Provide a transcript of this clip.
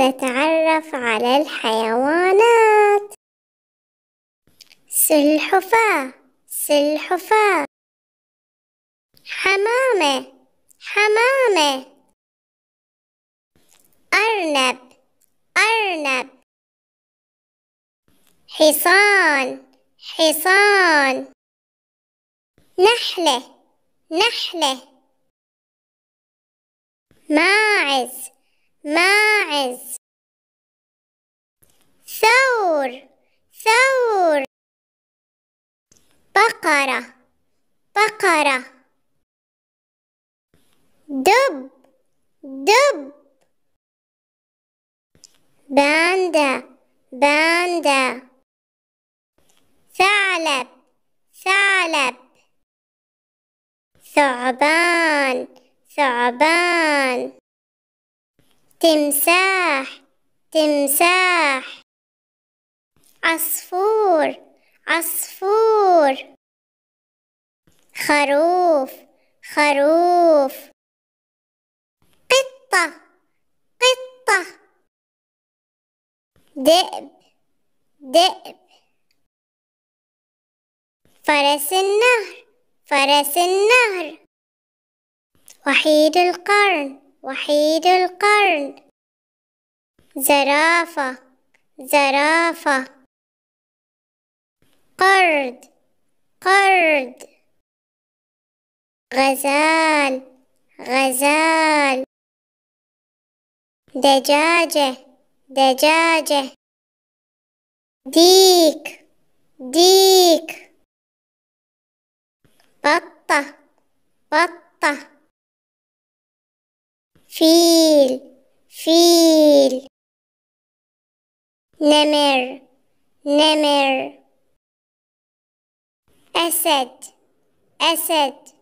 نتعرف على الحيوانات سلحفاة سلحفاة حمامة حمامة أرنب أرنب حصان حصان نحلة نحلة ماعز ماعز ثور ثور بقرة بقرة دب دب باندا باندا ثعلب ثعلب ثعبان ثعبان تمساح تمساح عصفور عصفور خروف خروف قطة قطة دئب دئب فرس النهر فرس النهر وحيد القرن وحيد القرن زرافة زرافة قرد قرد غزال غزال دجاجة دجاجة ديك ديك بطة بطة Feel, feel. Nemir, nemir. Asset, asset.